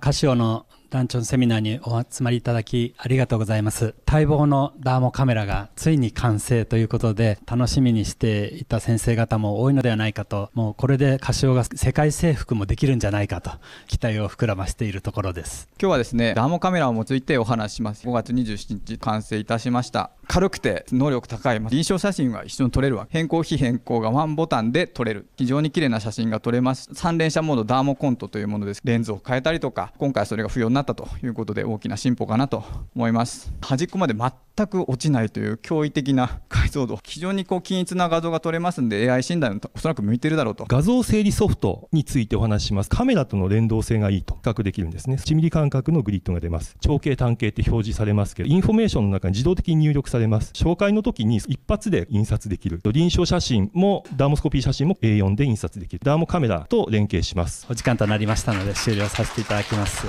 カシオの団ョンセミナーにお集まりいただきありがとうございます。待望のダーモカメラがついに完成ということで楽しみにしていた先生方も多いのではないかと、もうこれでカシオが世界征服もできるんじゃないかと期待を膨らましているところです。今日はですね、ダーモカメラを用いてお話します。5月27日完成いたしました。軽くて能力高い臨床写真が一緒に撮れるわ変更非変更がワンボタンで撮れる非常に綺麗な写真が撮れます三連写モードダーモコントというものですレンズを変えたりとか今回それが不要になったということで大きな進歩かなと思います端っこまで全く落ちないという驚異的な解像度非常にこう均一な画像が撮れますんで AI 診断おそらく向いてるだろうと画像整理ソフトについてお話ししますカメラとの連動性がいいと比較できるんですね1ミリ間隔のグリッドが出ます長径単形って表示されますけどインフォメーションの中に自動的に入力されれます紹介の時に一発で印刷できる臨床写真もダーモスコピー写真も A4 で印刷できるダーモカメラと連携しますお時間となりましたので終了させていただきます